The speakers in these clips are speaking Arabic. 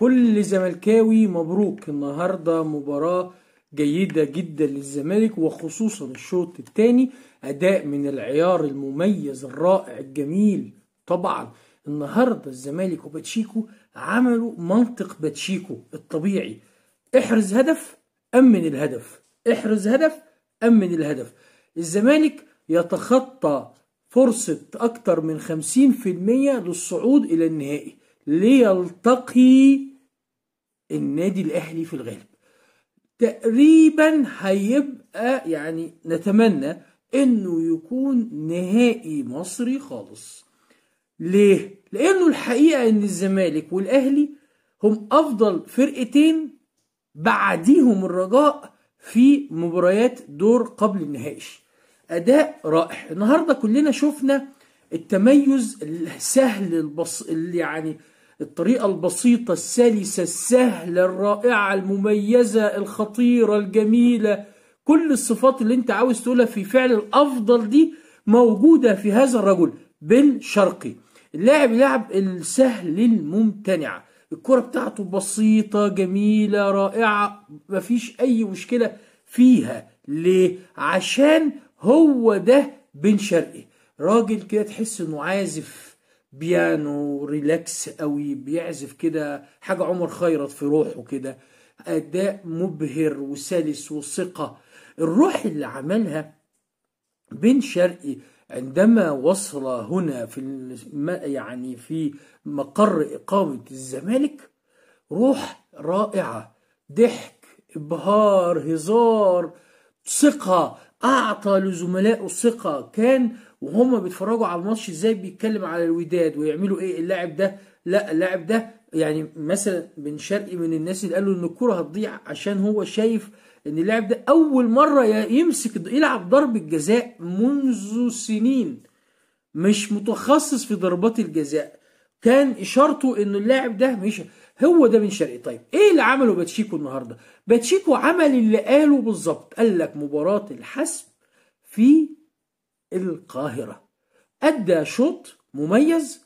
كل زملكاوي مبروك النهارده مباراه جيدة جدا للزمالك وخصوصا الشوط الثاني أداء من العيار المميز الرائع الجميل طبعا النهاردة الزمالك وباتشيكو عملوا منطق باتشيكو الطبيعي احرز هدف أمن الهدف احرز هدف أمن الهدف الزمالك يتخطى فرصة أكثر من 50% للصعود إلى النهائي ليلتقي النادي الاهلي في الغالب تقريبا هيبقى يعني نتمنى انه يكون نهائي مصري خالص ليه لانه الحقيقه ان الزمالك والاهلي هم افضل فرقتين بعديهم الرجاء في مباريات دور قبل النهائي اداء رائع النهارده كلنا شفنا التميز السهل البص... اللي يعني الطريقة البسيطة السلسة السهلة الرائعة المميزة الخطيرة الجميلة كل الصفات اللي انت عاوز تقولها في فعل الأفضل دي موجودة في هذا الرجل بن شرقي اللاعب يلعب السهل الممتنع الكرة بتاعته بسيطة جميلة رائعة مفيش أي مشكلة فيها ليه؟ عشان هو ده بن شرقي راجل كده تحس انه عازف بيانو ريلاكس قوي بيعزف كده حاجة عمر خيرت في روحه كده أداء مبهر وسلس وثقة الروح اللي عملها بن شرقي عندما وصل هنا في يعني في مقر إقامة الزمالك روح رائعة ضحك إبهار هزار ثقة أعطى لزملائه ثقه كان وهم بيتفرجوا على الماتش ازاي بيتكلم على الوداد ويعملوا ايه اللاعب ده لا اللاعب ده يعني مثلا بن شرقي من الناس اللي قالوا ان الكره هتضيع عشان هو شايف ان اللاعب ده اول مره يمسك يلعب ضرب الجزاء منذ سنين مش متخصص في ضربات الجزاء كان اشارته ان اللاعب ده مش هو ده بن شرقي طيب ايه اللي عمله باتشيكو النهارده باتشيكو عمل اللي قاله بالظبط قال لك مباراه الحسم في القاهرة أدى شوط مميز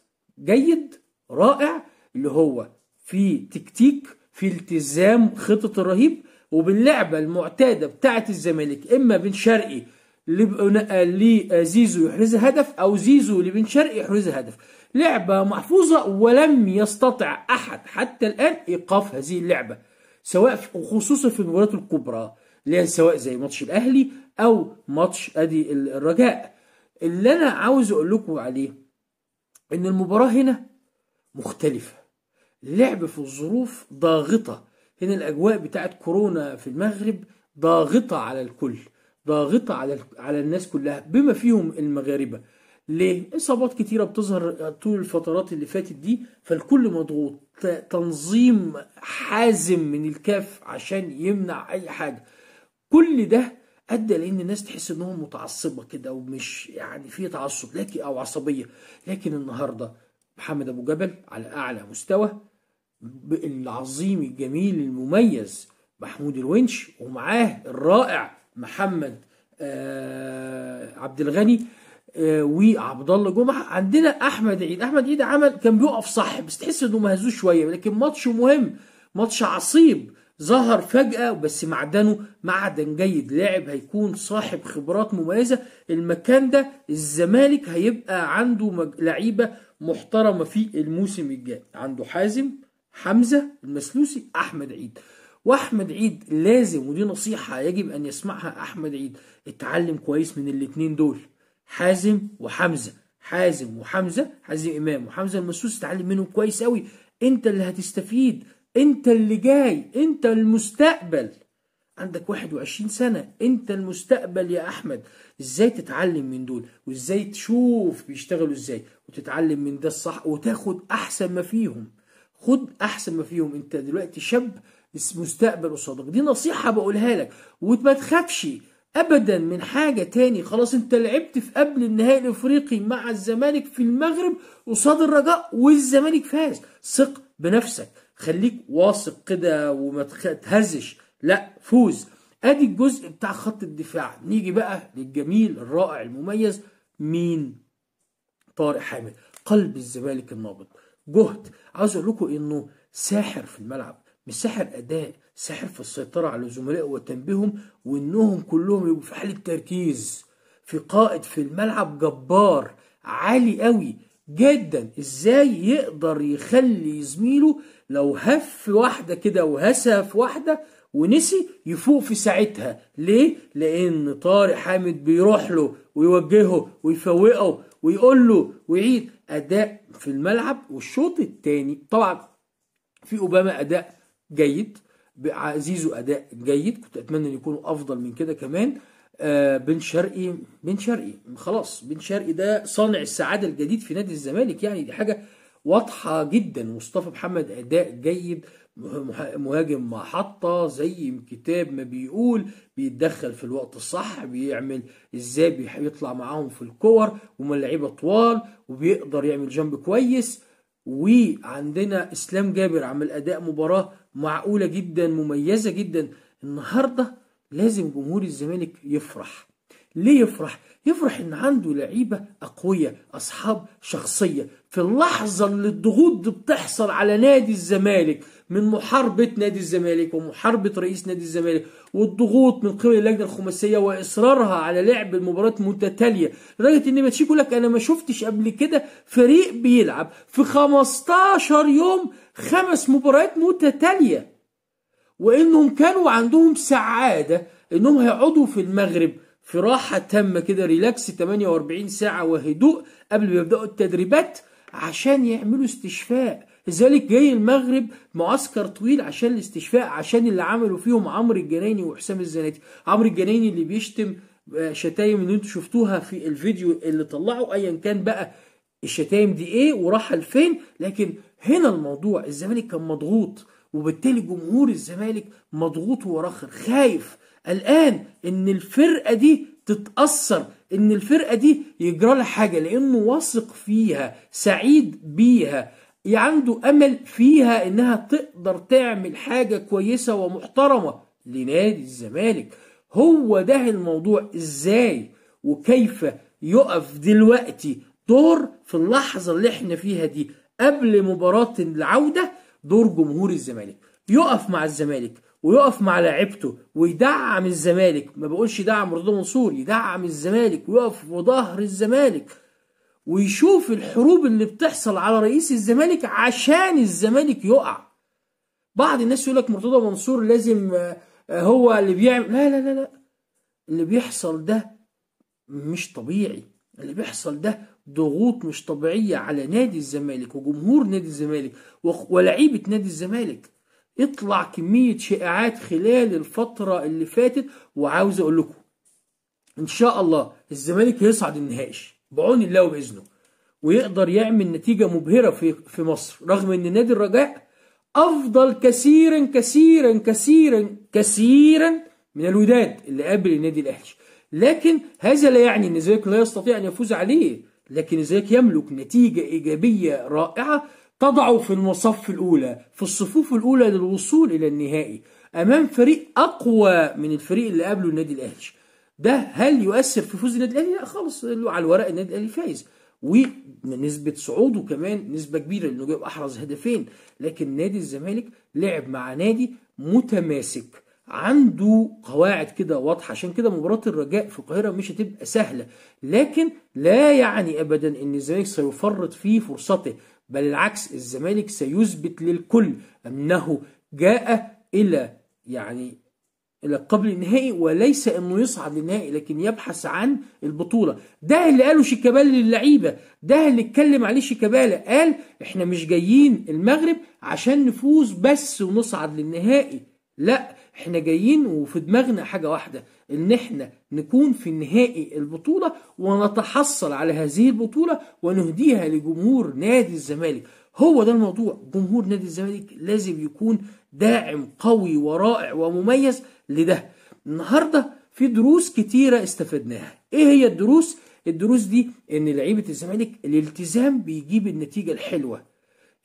جيد رائع اللي هو في تكتيك في التزام خطط الرهيب وباللعبة المعتادة بتاعة الزمالك إما بن شرقي لزيزو يحرز هدف أو زيزو لبن شرقي يحرز هدف لعبة محفوظة ولم يستطع أحد حتى الآن إيقاف هذه اللعبة سواء وخصوصا في المباريات الكبرى اللي سواء زي ماتش الأهلي أو ماتش أدي الرجاء اللي انا عاوز اقول لكم عليه ان المباراه هنا مختلفه لعب في الظروف ضاغطه هنا الاجواء بتاعت كورونا في المغرب ضاغطه على الكل ضاغطه على على الناس كلها بما فيهم المغاربه ليه؟ إصابات كتيرة بتظهر طول الفترات اللي فاتت دي فالكل مضغوط تنظيم حازم من الكاف عشان يمنع أي حاجة كل ده ادى لان الناس تحس انهم متعصبه كده ومش يعني في تعصب لكن او عصبيه لكن النهارده محمد ابو جبل على اعلى مستوى العظيم الجميل المميز محمود الونش ومعاه الرائع محمد آه عبد الغني آه وعبد الله جمعه عندنا احمد عيد احمد عيد عمل كان بيقف صح بس تحس انه مهزوز شويه لكن ماتش مهم ماتش عصيب ظهر فجأة بس معدنه معدن جيد لاعب هيكون صاحب خبرات مميزة المكان ده الزمالك هيبقى عنده لعيبة محترمة في الموسم الجاي عنده حازم حمزة المسلوسي أحمد عيد واحمد عيد لازم ودي نصيحة يجب ان يسمعها احمد عيد اتعلم كويس من الاتنين دول حازم وحمزة حازم وحمزة حازم امام وحمزة المسلوسي اتعلم منهم كويس قوي انت اللي هتستفيد انت اللي جاي انت المستقبل عندك 21 سنة انت المستقبل يا احمد ازاي تتعلم من دول وازاي تشوف بيشتغلوا ازاي وتتعلم من ده الصح وتاخد احسن ما فيهم خد احسن ما فيهم انت دلوقتي شاب مستقبل قصادك دي نصيحة بقولها لك وما تخافش ابدا من حاجة تاني خلاص انت لعبت في قبل النهائي الافريقي مع الزمالك في المغرب قصاد الرجاء والزمالك فاز ثق بنفسك خليك واثق كده وما تهزش لا فوز ادي الجزء بتاع خط الدفاع نيجي بقى للجميل الرائع المميز مين طارق حامد قلب الزمالك النابض جهد عاوز اقول لكم انه ساحر في الملعب مش ساحر اداء ساحر في السيطره على زملائه وتنبيههم وانهم كلهم يبقوا في حاله تركيز في قائد في الملعب جبار عالي قوي جدا ازاي يقدر يخلي زميله لو هف واحدة كده وهسف واحدة ونسي يفوق في ساعتها ليه؟ لأن طارق حامد بيروح له ويوجهه ويفوقه ويقول له ويعيد أداء في الملعب والشوط الثاني طبعا في أوباما أداء جيد زيزو أداء جيد كنت أتمنى أن يكونوا أفضل من كده كمان آه، بن شرقي بن شرقي خلاص بن شرقي ده صانع السعادة الجديد في نادي الزمالك يعني دي حاجة واضحة جدا مصطفى محمد أداء جيد مهاجم محطة زي كتاب ما بيقول بيتدخل في الوقت الصح بيعمل ازاي بيطلع معاهم في الكور وما اللعيبة طوال وبيقدر يعمل جنب كويس وعندنا اسلام جابر عمل اداء مباراة معقولة جدا مميزة جدا النهارده لازم جمهور الزمالك يفرح ليه يفرح؟ يفرح ان عنده لعيبه اقوياء اصحاب شخصيه في اللحظه اللي الضغوط دي بتحصل على نادي الزمالك من محاربه نادي الزمالك ومحاربه رئيس نادي الزمالك والضغوط من قبل اللجنه الخماسيه واصرارها على لعب المباريات متتاليه لدرجه ان يقول لك انا ما شفتش قبل كده فريق بيلعب في 15 يوم خمس مباريات متتاليه وانهم كانوا عندهم سعاده انهم هيقعدوا في المغرب في راحه تامه كده ريلاكس 48 ساعه وهدوء قبل ما يبداوا التدريبات عشان يعملوا استشفاء لذلك جاي المغرب معسكر طويل عشان الاستشفاء عشان اللي عملوا فيهم عمرو الجنايني وحسام الزناتي عمرو الجنايني اللي بيشتم آه، شتايم اللي انتم شفتوها في الفيديو اللي طلعه ايا كان بقى الشتايم دي ايه وراح لفين لكن هنا الموضوع الزمالك كان مضغوط وبالتالي جمهور الزمالك مضغوط وراخر خايف الان ان الفرقه دي تتاثر ان الفرقه دي يجرى لها حاجه لانه واثق فيها سعيد بيها عنده امل فيها انها تقدر تعمل حاجه كويسه ومحترمه لنادي الزمالك هو ده الموضوع ازاي وكيف يقف دلوقتي دور في اللحظه اللي احنا فيها دي قبل مباراه العوده دور جمهور الزمالك يقف مع الزمالك ويقف مع لاعيبته ويدعم الزمالك ما بقولش يدعم رضا منصور يدعم الزمالك ويقف في ظهر الزمالك ويشوف الحروب اللي بتحصل على رئيس الزمالك عشان الزمالك يقع بعض الناس يقول لك مرتضى منصور لازم آه، هو اللي بيعمل لا لا لا لا اللي بيحصل ده مش طبيعي اللي بيحصل ده ضغوط مش طبيعية على نادي الزمالك وجمهور نادي الزمالك ولعيبة نادي الزمالك اطلع كمية شائعات خلال الفترة اللي فاتت وعاوز اقول لكم ان شاء الله الزمالك هيصعد النهائي بعون الله وباذنه ويقدر يعمل نتيجة مبهرة في في مصر رغم ان نادي الرجاء افضل كثيرا كثيرا كثيرا كثيرا من الوداد اللي قابل النادي الاهلي لكن هذا لا يعني أن ذلك لا يستطيع أن يفوز عليه لكن ذلك يملك نتيجة إيجابية رائعة تضعه في المصف الأولى في الصفوف الأولى للوصول إلى النهائي أمام فريق أقوى من الفريق اللي قبله النادي الأهلي ده هل يؤثر في فوز النادي الاهلي؟ لا خالص على الورق النادي الاهلي فايز ونسبة صعوده كمان نسبة كبيرة لأنه جاب أحرز هدفين لكن نادي الزمالك لعب مع نادي متماسك عنده قواعد كده واضحه عشان كده مباراه الرجاء في القاهره مش هتبقى سهله لكن لا يعني ابدا ان الزمالك سيفرط في فرصته بل العكس الزمالك سيثبت للكل انه جاء الى يعني الى قبل النهائي وليس انه يصعد للنهائي لكن يبحث عن البطوله ده اللي قاله شيكابالا للعيبه ده اللي اتكلم عليه شيكابالا قال احنا مش جايين المغرب عشان نفوز بس ونصعد للنهائي لا احنا جايين وفي دماغنا حاجة واحدة ان احنا نكون في نهائي البطولة ونتحصل على هذه البطولة ونهديها لجمهور نادي الزمالك هو ده الموضوع جمهور نادي الزمالك لازم يكون داعم قوي ورائع ومميز لده النهاردة في دروس كتيرة استفدناها ايه هي الدروس؟ الدروس دي ان لعيبة الزمالك الالتزام بيجيب النتيجة الحلوة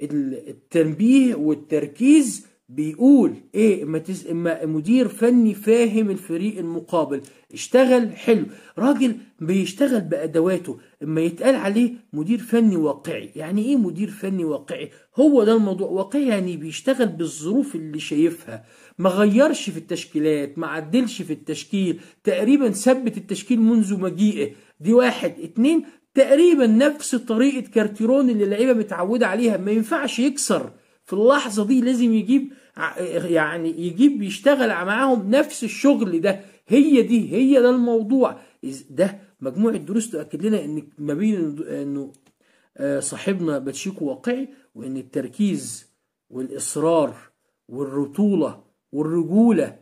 التنبيه والتركيز بيقول ايه اما, تز... اما مدير فني فاهم الفريق المقابل اشتغل حلو راجل بيشتغل بادواته اما يتقال عليه مدير فني واقعي يعني ايه مدير فني واقعي هو ده الموضوع واقعي يعني بيشتغل بالظروف اللي شايفها ما غيرش في التشكيلات ما عدلش في التشكيل تقريبا ثبت التشكيل منذ مجيئه دي واحد اتنين تقريبا نفس طريقه كارتيرون اللي اللعيبه متعوده عليها ما ينفعش يكسر في اللحظة دي لازم يجيب يعني يجيب يشتغل معاهم نفس الشغل ده هي دي هي ده الموضوع ده مجموعة دروس تؤكد لنا ان ما بين انه آه، صاحبنا باتشيكو واقعي وان التركيز والاصرار والرطولة والرجولة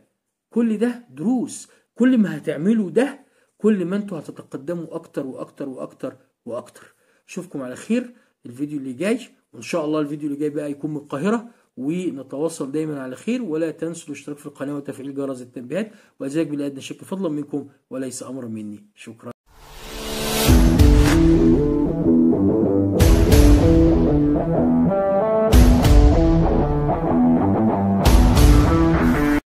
كل ده دروس كل ما هتعملوا ده كل ما انتوا هتتقدموا اكتر واكتر واكتر واكتر اشوفكم على خير الفيديو اللي جاي وان شاء الله الفيديو اللي جاي بقى يكون من القاهره ونتواصل دايما على خير ولا تنسوا الاشتراك في القناه وتفعيل جرس التنبيهات واجزاك بالله ادنى شك فضلا منكم وليس امرا مني شكرا